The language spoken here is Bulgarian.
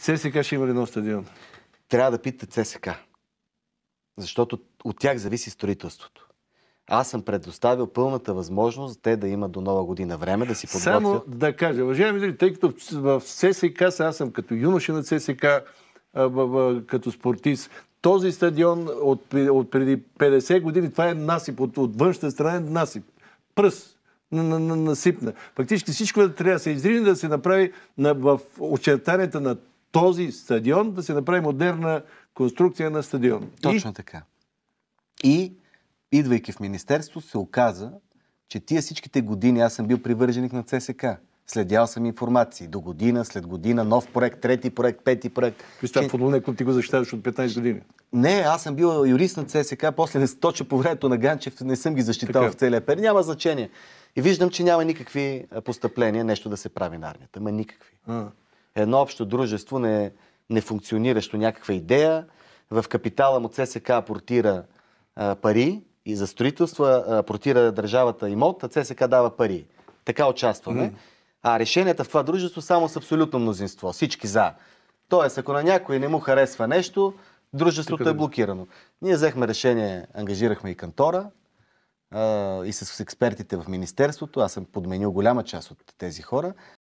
ЦСК ще има ли нов стадион? Трябва да питате ЦСК. Защото от тях зависи строителството. Аз съм предоставил пълната възможност те да имат до нова година време да си подготвят. Само да кажа, уважаеми дали, тъй като в ССК аз съм като юноша на ССК, като спортист, този стадион от, от преди 50 години, това е насип, от, от външната страна е насип. на насипна. Фактически всичко трябва да се изрине, да се направи на, в очертанията на този стадион, да се направи модерна конструкция на стадион. Точно и... така. И, идвайки в Министерство, се оказа, че тия всичките години аз съм бил привърженик на ЦСК. Следял съм информации. До година, след година, нов проект, трети проект, пети проект. Кристиан че... Футболния клуб ти го защитаваш от 15 години. Не, аз съм бил юрист на ЦСК, после не точа по времето на Ганчев не съм ги защитавал така. Е. в целия пер. Няма значение. И виждам, че няма никакви постъпления нещо да се прави на армията. Ма никакви. А едно общо дружество, не, не функциониращо някаква идея. В капитала му ЦСК апортира а, пари и за строителство апортира държавата имот, а ЦСК дава пари. Така участваме. Mm-hmm. А решенията в това дружество само с абсолютно мнозинство. Всички за. Тоест, ако на някой не му харесва нещо, дружеството е блокирано. Ние взехме решение, ангажирахме и кантора, и с експертите в Министерството. Аз съм подменил голяма част от тези хора.